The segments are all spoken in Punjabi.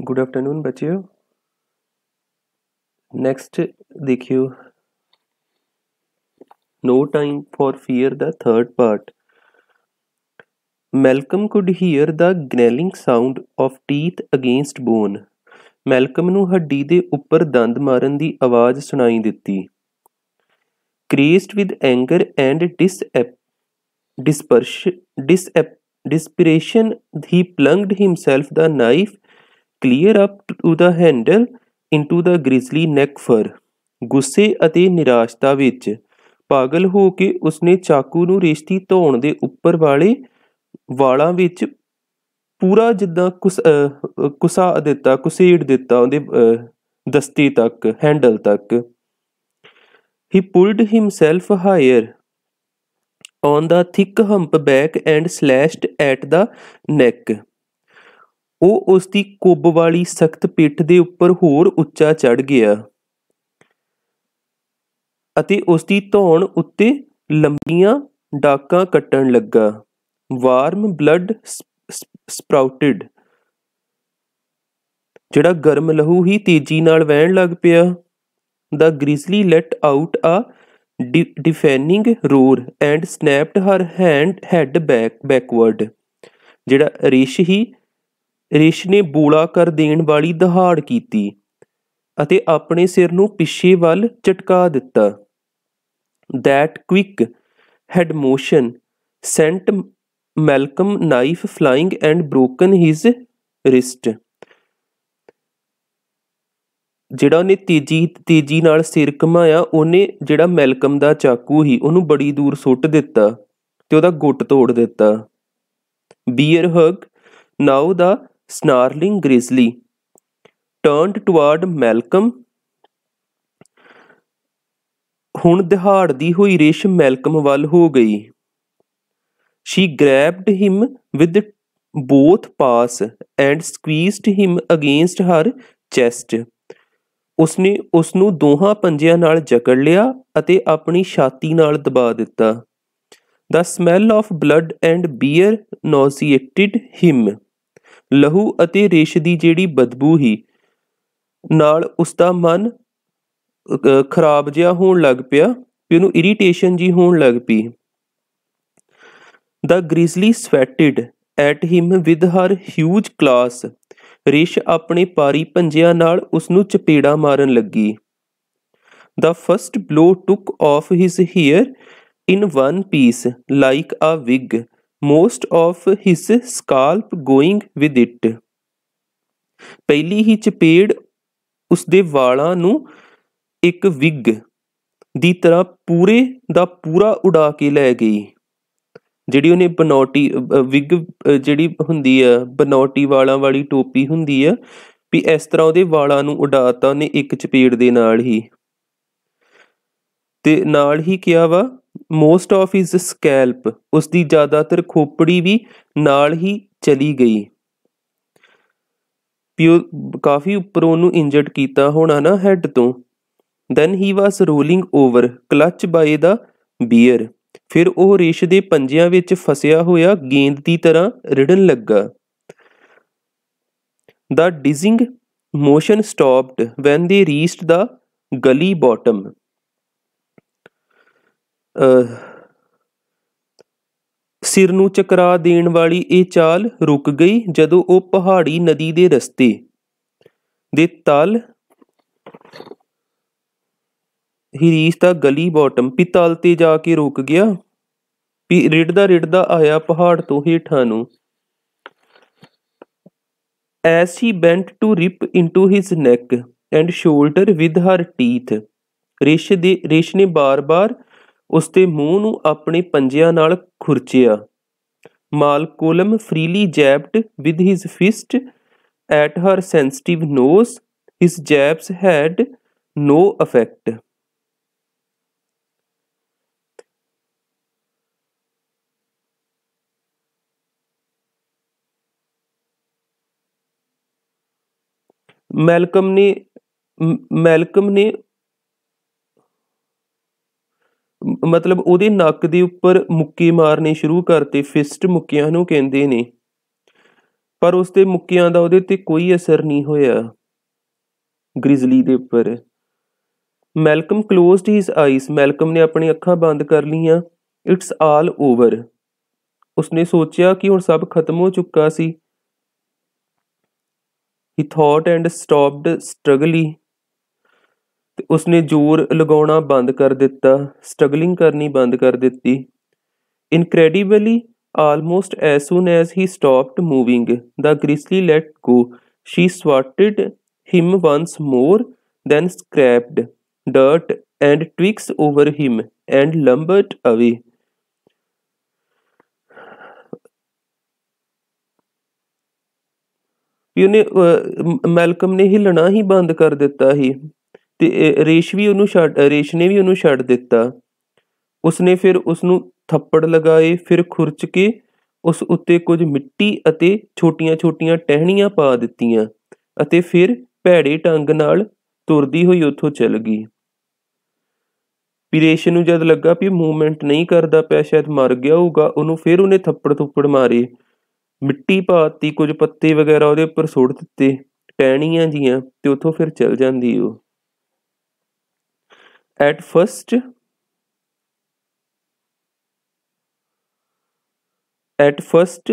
गुड आफ्टरनून बच्चियों नेक्स्ट देखियो no time for fear the third part Malcolm could hear the grating sound of teeth against bone Malcolm ਨੂੰ ਹੱਡੀ ਦੇ ਉੱਪਰ ਦੰਦ ਮਾਰਨ ਦੀ ਆਵਾਜ਼ ਸੁਣਾਈ ਦਿੱਤੀ crazed with anger and dis desperation dis desperation he plunged himself the knife clear up to the handle into the grizzly neck fur ਗੁੱਸੇ ਅਤੇ ਨਿਰਾਸ਼ਤਾ ਵਿੱਚ ਪਾਗਲ ਹੋ ਕੇ ਉਸਨੇ ਚਾਕੂ ਨੂੰ ਰੇਸ਼ਤੀ ਧੋਣ ਦੇ ਉੱਪਰ ਵਾਲੇ ਵਾਲਾਂ ਵਿੱਚ ਪੂਰਾ ਜਿੱਦਾਂ ਕੁਸ ਕੁਸਾ ਦਿੱਤਾ ਕੁਸੇੜ ਦਿੱਤਾ ਉਹਦੇ ਦਸਤੀ ਤੱਕ ਹੈਂਡਲ ਤੱਕ he pulled himself higher on the thick hump back and slashed at the neck ਉਹ ਉਸ ਦੀ ਕੁੱਬ ਵਾਲੀ ਸਖਤ ਪਿੱਠ ਦੇ ਉੱਪਰ ਹੋਰ ਉੱਚਾ ਚੜ ਗਿਆ ਅਤੇ ਉਸ ਦੀ ਧੌਣ ਉੱਤੇ ਲੰਬੀਆਂ ਡਾਕਾਂ ਕੱਟਣ ਲੱਗਾ ਵਾਰਮ ਬਲੱਡ ਸਪਰਾਊਟਡ ਜਿਹੜਾ ਗਰਮ ਲਹੂ ਹੀ ਤੇਜ਼ੀ ਨਾਲ ਵਹਿਣ ਲੱਗ ਪਿਆ ਦਾ ਗ੍ਰੀਸਲੀ let out a deafening roar and snapped her hand head back backward ਜਿਹੜਾ ਰਿਸ਼ ਹੀ ਰਿਸ਼ ਨੇ ਬੂਲਾ ਕਰ ਦੇਣ ਵਾਲੀ ਦਹਾੜ ਕੀਤੀ ਅਤੇ ਆਪਣੇ ਸਿਰ ਨੂੰ ਪਿੱਛੇ ਵੱਲ ਝਟਕਾ ਦਿੱਤਾ that quick head motion sent Malcolm knife flying and broken his wrist ਜਿਹੜਾ ਉਹਨੇ ਤੇਜੀ ਤੇਜੀ ਨਾਲ ਸਿਰ ਘਮਾਇਆ ਉਹਨੇ ਜਿਹੜਾ ਮੈਲਕਮ ਦਾ ਚਾਕੂ ਹੀ ਉਹਨੂੰ ਬੜੀ ਦੂਰ ਸੁੱਟ ਦਿੱਤਾ ਤੇ ਉਹਦਾ ਗੁੱਟ ਤੋੜ ਦਿੱਤਾ ਬੀਅਰ ਹਗ ਨਾਉ ਦਾ snarling grizzly turned toward Malcolm ਹੁਣ ਦਿਹਾੜਦੀ ਹੋਈ ਰੇਸ਼ਮ ਮੈਲਕਮ ਵੱਲ ਹੋ ਗਈ she grabbed him with both paws and squeezed him against her chest ਉਸਨੇ ਉਸ ਨੂੰ ਦੋਹਾਂ ਪੰਜਿਆਂ ਨਾਲ ਜਕੜ ਲਿਆ ਅਤੇ ਆਪਣੀ ਛਾਤੀ ਨਾਲ ਦਬਾ ਦਿੱਤਾ the smell of blood and bear nauseated him ਲਹੂ ਅਤੇ ਰੇਸ਼ ਦੀ ਜਿਹੜੀ ਬਦਬੂ ਹੀ ਨਾਲ ਉਸ ਦਾ ਮਨ ਖਰਾਬ ਜਿਹਾ ਹੋਣ ਲੱਗ ਪਿਆ ਵੀ ਉਹਨੂੰ ਇਰੀਟੇਸ਼ਨ ਜੀ ਹੋਣ ਲੱਗ ਪਈ the grizzly swatted at him with her huge claws ਰਿਸ਼ ਆਪਣੇ ਪਾਰੀ ਪੰਜਿਆਂ ਨਾਲ ਉਸ ਨੂੰ ਚਪੇੜਾ ਮਾਰਨ ਲੱਗੀ the first blow took off his hair in one piece like a wig most of his scalp going with it ਪਹਿਲੀ ਹੀ ਚਪੇੜ ਉਸਦੇ ਵਾਲਾਂ ਨੂੰ ਇੱਕ ਵਿਗ ਦੀ ਤਰ੍ਹਾਂ ਪੂਰੇ ਦਾ ਪੂਰਾ ਉਡਾ ਕੇ ਲੈ ਗਈ ਜਿਹੜੀ ਉਹਨੇ ਬਨੋਟੀ ਵਿਗ ਜਿਹੜੀ ਹੁੰਦੀ ਆ ਬਨੋਟੀ ਵਾਲਾਂ ਵਾਲੀ ਟੋਪੀ ਹੁੰਦੀ ਆ ਵੀ ਇਸ ਤਰ੍ਹਾਂ ਉਹਦੇ ਵਾਲਾਂ ਨੂੰ ਉਡਾਤਾ ਉਹਨੇ ਇੱਕ ਚਪੇੜ ਦੇ ਨਾਲ ਹੀ ਤੇ ਨਾਲ ਹੀ ਕਿਹਾ ਵਾ ਮੋਸਟ ਆਫ ਹਿਸ ਸਕੈਲਪ ਉਸ ਦੀ ਜ਼ਿਆਦਾਤਰ ਖੋਪੜੀ ਵੀ ਨਾਲ ਹੀ ਚਲੀ ਗਈ ਕਾਫੀ ਉੱਪਰੋਂ ਉਹਨੂੰ ਇੰਜਰਡ ਕੀਤਾ ਹੋਣਾ ਨਾ ਹੈਡ ਤੋਂ then he was rolling over clutch by the bear ਫਿਰ ਉਹ ਰੇਸ਼ ਦੇ ਪੰਜਿਆਂ ਵਿੱਚ ਫਸਿਆ ਹੋਇਆ ਗੇਂਦ ਦੀ ਤਰ੍ਹਾਂ ਰਿੜਨ ਲੱਗਾ the dizzying motion stopped when they reached ਦਾ ਗਲੀ ਬਾਟਮ ਸਿਰ ਨੂੰ ਚਕਰਾ ਦੇਣ ਵਾਲੀ ਇਹ ਚਾਲ ਰੁਕ ਗਈ ਜਦੋਂ ਉਹ ਪਹਾੜੀ ਨਦੀ ਦੇ ਰਸਤੇ ਦੇ ਤਲ ਹਿਰੀਸ ਦਾ ਗਲੀ ਬਾਟਮ ਪਿਤਲ ਤੇ ਜਾ ਕੇ ਰੁਕ ਗਿਆ ਦਾ ਰਿੜਦਾ ਰਿੜਦਾ ਆਇਆ ਪਹਾੜ ਤੋਂ ਹੇਠਾਂ ਨੂੰ as he bent to rip into his neck and shoulder with her teeth ਰਿਸ਼ ਦੇ ਰਿਸ਼ ਨੇ ਬਾਰ-ਬਾਰ ਉਸਦੇ ਮੂੰਹ ਨੂੰ ਆਪਣੇ ਪੰਜਿਆਂ ਨਾਲ ਖੁਰਚਿਆ Malcolm freely jabbed with his fist at her sensitive nose his jabs had no effect Malcolm ਨੇ ਮੈਲਕਮ ਨੇ ਮਤਲਬ ਉਹਦੇ ਨੱਕ ਦੇ ਉੱਪਰ ਮੁੱਕੀ ਮਾਰਨੇ ਸ਼ੁਰੂ ਕਰਤੇ ਫਿਸਟ ਮੁੱਕੀਆਂ ਨੂੰ ਕਹਿੰਦੇ ਨੇ ਪਰ ਉਸ ਤੇ ਮੁੱਕੀਆਂ ਦਾ ਉਹਦੇ ਤੇ ਕੋਈ ਅਸਰ ਨਹੀਂ ਹੋਇਆ ਗ੍ਰਿਜ਼ਲੀ ਦੇ ਉੱਪਰ Malcolm closed his eyes Malcolm ਨੇ ਆਪਣੀ ਅੱਖਾਂ ਬੰਦ ਕਰ ਲੀਆਂ ਇਟਸ ਆਲ ਓਵਰ ਉਸਨੇ ਸੋਚਿਆ ਕਿ ਹੁਣ ਸਭ ਖਤਮ ਹੋ ਚੁੱਕਾ ਸੀ he thought and stopped struggling ਤੇ ਉਸਨੇ ਜ਼ੋਰ ਲਗਾਉਣਾ ਬੰਦ ਕਰ ਦਿੱਤਾ ਸਟਰਗਲਿੰਗ ਕਰਨੀ ਬੰਦ ਕਰ ਦਿੱਤੀ incredibly almost as soon as he stopped moving the grizzly let go she swatted him once more then scraped dirt and twigs over him and lumbered away ਵੀ ਮੈਲਕਮ ਨੇ ਹਿਲਣਾ ਹੀ ਬੰਦ ਕਰ ਦਿੱਤਾ ਹੀ ਤੇ ਰੇਸ਼ ਵੀ ਉਹਨੂੰ ਛੱਡ ਰੇਸ਼ ਨੇ ਵੀ ਉਹਨੂੰ ਛੱਡ ਦਿੱਤਾ ਉਸਨੇ ਫਿਰ ਉਸ ਨੂੰ ਥੱਪੜ ਲਗਾਏ ਫਿਰ ਖੁਰਚ ਕੇ ਉਸ ਉੱਤੇ ਕੁਝ ਮਿੱਟੀ ਅਤੇ ਛੋਟੀਆਂ-ਛੋਟੀਆਂ ਟਹਿਣੀਆਂ ਪਾ ਦਿੱਤੀਆਂ ਅਤੇ ਫਿਰ ਭੈੜੇ ਢੰਗ ਨਾਲ ਤੁਰਦੀ ਹੋਈ ਉੱਥੋਂ ਚੱਲ ਗਈ ਪੀਰੇਸ਼ ਨੂੰ ਜਦ ਲੱਗਾ ਕਿ ਮੂਵਮੈਂਟ ਨਹੀਂ ਕਰਦਾ ਪਿਆ ਸ਼ਾਇਦ ਮਰ ਗਿਆ ਹੋਊਗਾ ਉਹਨੂੰ ਫਿਰ ਉਹਨੇ ਥੱਪੜ ਥੁੱਪੜ ਮਾਰੇ ਮਿੱਟੀ ਪਾਤੀ ਕੁਝ ਪੱਤੇ ਵਗੈਰਾ ਉਹਦੇ ਉੱਪਰ ਸੁੱਟ ਦਿੱਤੇ ਟਹਿਣੀਆਂ ਜੀਆਂ ਤੇ ਉੱਥੋਂ ਫਿਰ ਚੱਲ ਜਾਂਦੀ ਉਹ at first at first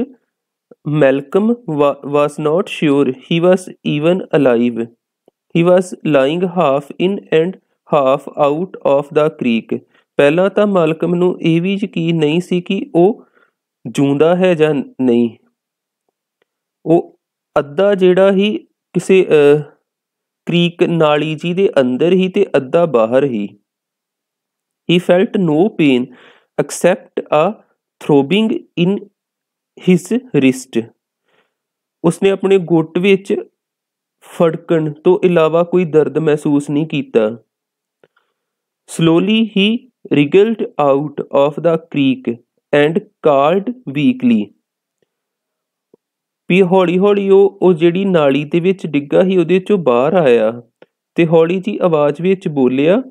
malcolm wa was not sure he was even alive he was lying half in and half out of the creek ਪਹਿਲਾਂ ਤਾਂ ਮਾਲਕਮ ਨੂੰ ਇਹ ਵੀ ਯਕੀਨ ਨਹੀਂ ਸੀ ਕਿ ਉਹ ਜੂੰਦਾ ਹੈ ਜਾਂ ਨਹੀਂ ਉਹ ਅੱਧਾ ਜਿਹੜਾ ਹੀ ਕਿਸੇ ਕ੍ਰੀਕ ਨਾਲੀ ਜੀ ਦੇ ਅੰਦਰ ਹੀ ਤੇ ਅੱਧਾ ਬਾਹਰ ਹੀ he felt no pain except a throbbing in his wrist ਉਸਨੇ ਆਪਣੇ ਗੁੱਟ ਵਿੱਚ ਫੜਕਣ ਤੋਂ ਇਲਾਵਾ ਕੋਈ ਦਰਦ ਮਹਿਸੂਸ ਨਹੀਂ ਕੀਤਾ slowly he wriggled out of the creek and called weakly ਵੀ ਹੌਲੀ ਹੌਲੀ ਉਹ ਉਹ ਜਿਹੜੀ ਨਾਲੀ ਦੇ ਵਿੱਚ ਡਿੱਗਾ ਸੀ ਉਹਦੇ ਚੋਂ ਬਾਹਰ ਆਇਆ ਤੇ ਹੌਲੀ ਜੀ ਆਵਾਜ਼ ਵਿੱਚ ਬੋਲਿਆ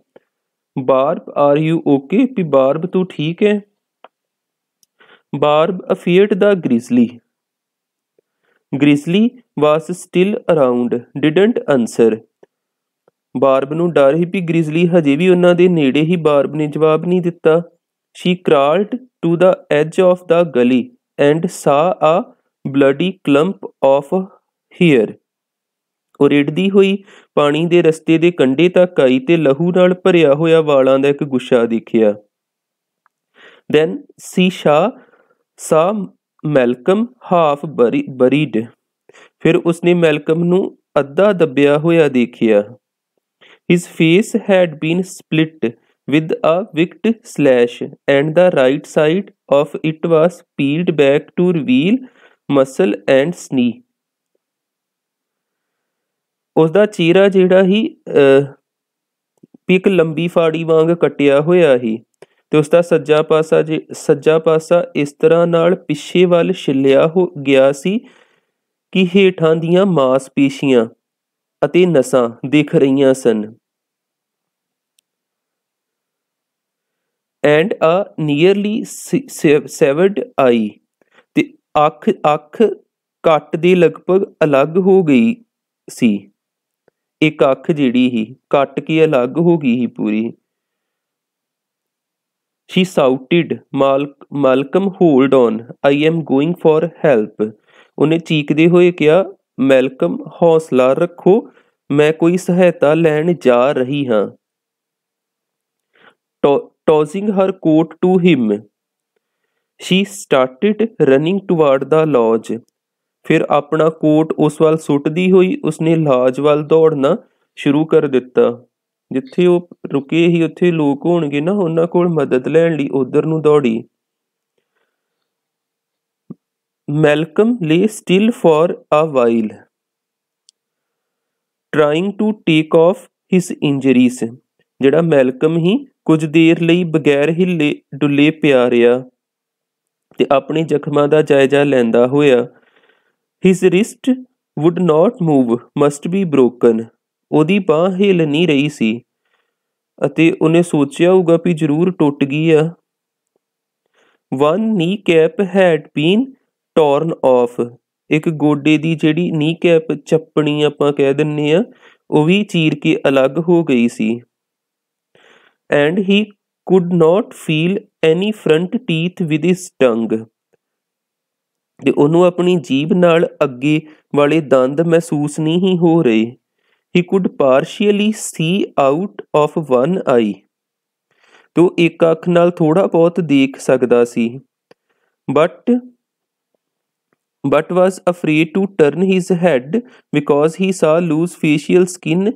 ਬਾਰਬ ਆਰ ਯੂ ਓਕੇ ਵੀ ਬਾਰਬ ਤੂੰ ਠੀਕ ਹੈ Barb afraid the grizzly grizzly was still around didn't answer Barb ਨੂੰ ਡਰ ਹੀ ਵੀ ਗ੍ਰਿਜ਼ਲੀ ਹਜੇ ਵੀ ਉਹਨਾਂ ਦੇ ਨੇੜੇ ਹੀ ਬਾਰਬ ਨੇ ਜਵਾਬ ਨਹੀਂ ਦਿੱਤਾ she crawled to the edge of the gully and ਸਾ ਆ ਬਲੱਡੀ ਕਲੰਪ ਆਫ ਹੇਅਰ ਉਹ ਰੇੜਦੀ ਹੋਈ ਪਾਣੀ ਦੇ ਰਸਤੇ ਦੇ ਕੰਢੇ ਤੱਕ ਆਈ ਤੇ ਲਹੂ ਨਾਲ ਭਰਿਆ ਹੋਇਆ ਵਾਲਾਂ ਦਾ ਇੱਕ ਗੁੱਛਾ ਦੇਖਿਆ ਦੈਨ ਸੀ ਸ਼ਾ ਸਾ ਮੈਲਕਮ ਹਾਫ ਬਰੀਡ ਫਿਰ ਉਸਨੇ ਮੈਲਕਮ ਨੂੰ ਅੱਧਾ ਦੱਬਿਆ ਹੋਇਆ ਦੇਖਿਆ his face had been split with a wicked slash and the right side of it was peeled back to reveal muscle and sinew ਉਸ ਦਾ ਚਿਹਰਾ ਜਿਹੜਾ ਹੀ ਪਿਕ ਇੱਕ ਲੰਬੀ ਫਾੜੀ ਵਾਂਗ ਕਟਿਆ ਹੋਇਆ ਹੀ ਤੇ ਉਸ ਦਾ ਸੱਜਾ ਪਾਸਾ ਜੇ ਸੱਜਾ ਪਾਸਾ ਇਸ ਤਰ੍ਹਾਂ ਨਾਲ ਪਿੱਛੇ ਵੱਲ ਛਿੱਲਿਆ ਹੋ ਗਿਆ ਸੀ ਕਿ ਹੇਠਾਂ ਦੀਆਂ ਮਾਸਪੇਸ਼ੀਆਂ ਅਤੇ ਨਸਾਂ ਦਿਖ ਰਹੀਆਂ ਸਨ and a nearly severed eye ਅੱਖ ਅੱਖ ਕੱਟ ਦੀ ਲਗਭਗ ਅਲੱਗ ਹੋ ਗਈ ਸੀ ਇੱਕ ਅੱਖ ਜਿਹੜੀ ਹੀ ਕੱਟ ਕੇ ਅਲੱਗ ਹੋ ਗਈ ਹੀ ਪੂਰੀ ਸ਼ੀ ਸਾਊਟਡ ਮਾਲਕ Malcolm hold on I am going for help ਉਹਨੇ ਚੀਕਦੇ ਹੋਏ ਕਿਹਾ ਮੈਲਕਮ ਹੌਸਲਾ ਰੱਖੋ ਮੈਂ ਕੋਈ ਸਹਾਇਤਾ ਲੈਣ ਜਾ ਰਹੀ ਹਾਂ tossing her coat to him she started running toward the lodge ਫਿਰ ਆਪਣਾ ਕੋਟ ਉਸ ਵੱਲ ਸੁੱਟਦੀ ਹੋਈ ਉਸਨੇ ਲੌਜ ਵੱਲ ਦੌੜਨਾ ਸ਼ੁਰੂ ਕਰ ਦਿੱਤਾ ਜਿੱਥੇ ਉਹ ਰੁਕੇ ਹੀ ਉੱਥੇ ਲੋਕ ਹੋਣਗੇ ਨਾ ਉਹਨਾਂ ਕੋਲ ਮਦਦ ਲੈਣ ਲਈ ਉਧਰ ਨੂੰ ਦੌੜੀ Malcolm lay still for a while trying to take of his injuries ਜਿਹੜਾ ਮੈਲਕਮ ਹੀ ਕੁਝ ਦੇਰ ਲਈ ਬਗੈਰ ਹਿੱਲੇ ਡੁੱਲੇ ਪਿਆ ਰਿਹਾ ਤੇ ਆਪਣੇ ਜ਼ਖਮਾਂ ਦਾ ਜਾਇਜ਼ਾ ਲੈਂਦਾ ਹੋਇਆ his wrist would not move must be broken ਉਹਦੀ ਬਾਹ ਹਿਲ ਨਹੀਂ ਰਹੀ ਸੀ ਅਤੇ ਉਹਨੇ ਸੋਚਿਆ ਹੋਊਗਾ ਕਿ ਜ਼ਰੂਰ ਟੁੱਟ ਗਈ ਆ one kneecap had been torn off ਇੱਕ ਗੋਡੇ ਦੀ ਜਿਹੜੀ ਨੀ ਕੈਪ ਚੱਪਣੀ ਆਪਾਂ ਕਹਿ ਦਿੰਨੇ ਆ ਉਹ ਵੀ ਚੀਰ ਕੇ ਅਲੱਗ ਹੋ ਗਈ ਸੀ and he could not feel any front teeth with his tongue ਤੇ ਉਹਨੂੰ ਆਪਣੀ ਜੀਭ ਨਾਲ ਅੱਗੇ ਵਾਲੇ ਦੰਦ ਮਹਿਸੂਸ ਨਹੀਂ ਹੋ ਰਹੇ he could partially see out of one eye ਤੋ ਇੱਕ ਅੱਖ ਨਾਲ ਥੋੜਾ ਬਹੁਤ ਦੇਖ ਸਕਦਾ ਸੀ but but was afraid to turn his head because he saw loose facial skin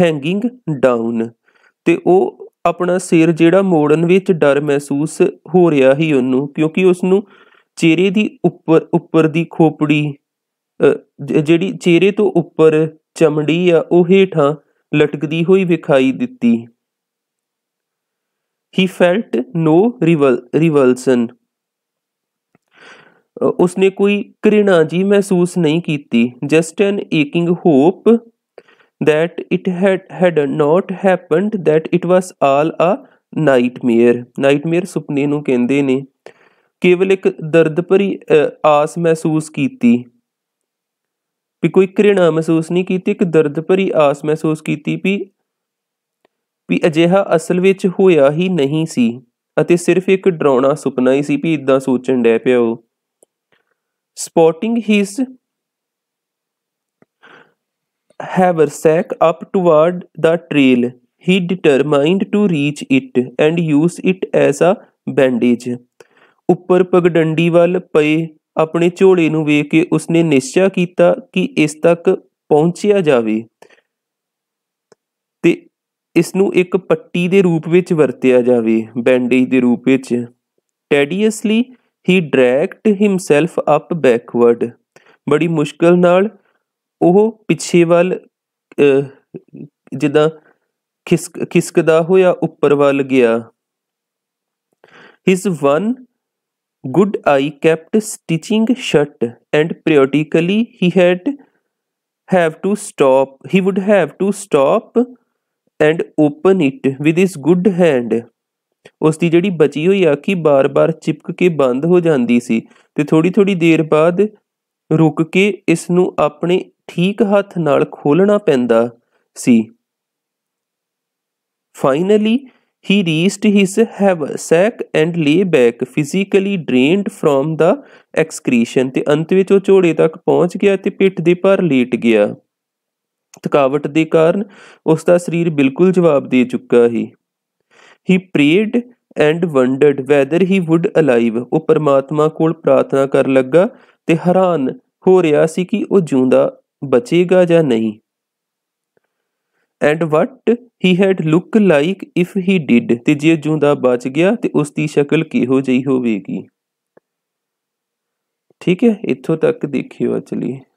hanging down ਤੇ ਉਹ ਆਪਣਾ ਸਿਰ ਜਿਹੜਾ ਮੋੜਨ ਵਿੱਚ ਡਰ ਮਹਿਸੂਸ ਹੋ ਰਿਹਾ ਸੀ ਉਹਨੂੰ ਕਿਉਂਕਿ ਉਸ ਨੂੰ ਚਿਹਰੇ ਦੀ ਉੱਪਰ ਉੱਪਰ ਦੀ ਖੋਪੜੀ ਜਿਹੜੀ ਚਿਹਰੇ ਤੋਂ ਉੱਪਰ ਚਮੜੀ ਆ ਉਹ ਹੀਠਾਂ ਲਟਕਦੀ ਹੋਈ ਵਿਖਾਈ ਦਿੱਤੀ ਹੀ ਫੈਲਟ ਨੋ ਰਿਵਲਸਨ ਉਸਨੇ ਕੋਈ ਕਿਰਣਾ ਜੀ ਮਹਿਸੂਸ ਨਹੀਂ ਕੀਤੀ just an aching hope that it had, had not happened that it was all a nightmare nightmare ਸੁਪਨੇ ਨੂੰ ਕਹਿੰਦੇ ਨੇ ਕੇਵਲ ਇੱਕ ਦਰਦ ਭਰੀ ਆਸ ਮਹਿਸੂਸ ਕੀਤੀ ਵੀ ਕੋਈ ਘ੍ਰਿਣਾ ਮਹਿਸੂਸ ਨਹੀਂ ਕੀਤੀ ਇੱਕ ਦਰਦ ਭਰੀ ਆਸ ਮਹਿਸੂਸ ਕੀਤੀ ਵੀ ਵੀ ਅਜਿਹਾ ਅਸਲ ਵਿੱਚ ਹੋਇਆ ਹੀ ਨਹੀਂ ਸੀ ਅਤੇ ਸਿਰਫ ਇੱਕ ਡਰਾਉਣਾ ਸੁਪਨਾ ਹੀ ਸੀ ਵੀ ਇਦਾਂ ਸੋਚਣ ਡੈ ਪਿਆ ਉਹ supporting his haversack up toward the trail. He determined to reach it and use it as a bandage. ਉੱਪਰ ਪਗਡੰਡੀ ਵੱਲ ਪਏ ਆਪਣੇ ਝੋਲੇ ਨੂੰ ਵੇਖ ਕੇ ਉਸਨੇ ਨਿਸ਼ਚੈ ਕੀਤਾ ਕਿ ਇਸ ਤੱਕ ਪਹੁੰਚਿਆ ਜਾਵੇ ਤੇ ਇਸ ਨੂੰ ਇੱਕ ਪੱਟੀ ਦੇ ਰੂਪ ਵਿੱਚ ਵਰਤਿਆ ਜਾਵੇ ਬੈਂਡੇਜ ਦੇ ਰੂਪ ਵਿੱਚ tediously he dragged himself up backward ਬੜੀ ਮੁਸ਼ਕਲ ਨਾਲ ਉਹ ਪਿੱਛੇ ਵੱਲ ਜਿੱਦਾਂ ਖਿਸਕ ਖਿਸਕਦਾ ਹੋਇਆ ਉੱਪਰ ਵੱਲ ਗਿਆ his one good eye kept stitching shut and periodically he had have to stop he would have to stop and open it with his good hand ਉਸ ਦੀ ਜਿਹੜੀ ਬਚੀ ਹੋਈ ਆਖੀ ਬਾਰ-ਬਾਰ ਚਿਪਕ ਕੇ ਬੰਦ ਹੋ ਜਾਂਦੀ ਸੀ ਤੇ ਥੋੜੀ-ਥੋੜੀ ਦੇਰ ਬਾਅਦ ਰੁਕ ਕੇ ਇਸ ਨੂੰ ਆਪਣੇ ਠੀਕ ਹੱਥ ਨਾਲ ਖੋਲਣਾ ਪੈਂਦਾ ਸੀ finally he rest his haversack and lay back physically drained from the exertion ਤੇ ਅੰਤ ਵਿੱਚ ਉਹ ਝੋੜੇ ਤੱਕ ਪਹੁੰਚ ਗਿਆ ਤੇ ਪਿੱਠ ਦੇ ਪਰ ਲੇਟ ਗਿਆ ਥਕਾਵਟ ਦੇ ਕਾਰਨ ਉਸ ਦਾ ਸਰੀਰ ਬਿਲਕੁਲ ਜਵਾਬ ਦੇ ਚੁੱਕਾ ਸੀ he prayed and wondered whether he would alive ਉਹ ਪਰਮਾਤਮਾ ਕੋਲ ਪ੍ਰਾਰਥਨਾ ਕਰਨ ਲੱਗਾ ਤੇ ਹੈਰਾਨ ਹੋ ਰਿਹਾ ਸੀ ਕਿ ਉਹ ਜਿਉਂਦਾ ਬਚੇਗਾ ਜਾਂ ਨਹੀਂ and what he had look like if he did ਤੇ ਜੇ ਜੂੰਦਾ ਬਚ ਗਿਆ ਤੇ ਉਸ ਦੀ ਸ਼ਕਲ ਕਿਹੋ ਜਿਹੀ ਹੋਵੇਗੀ ਠੀਕ ਹੈ ਇੱਥੋਂ ਤੱਕ ਦੇਖਿਓ ਅਚਲੀ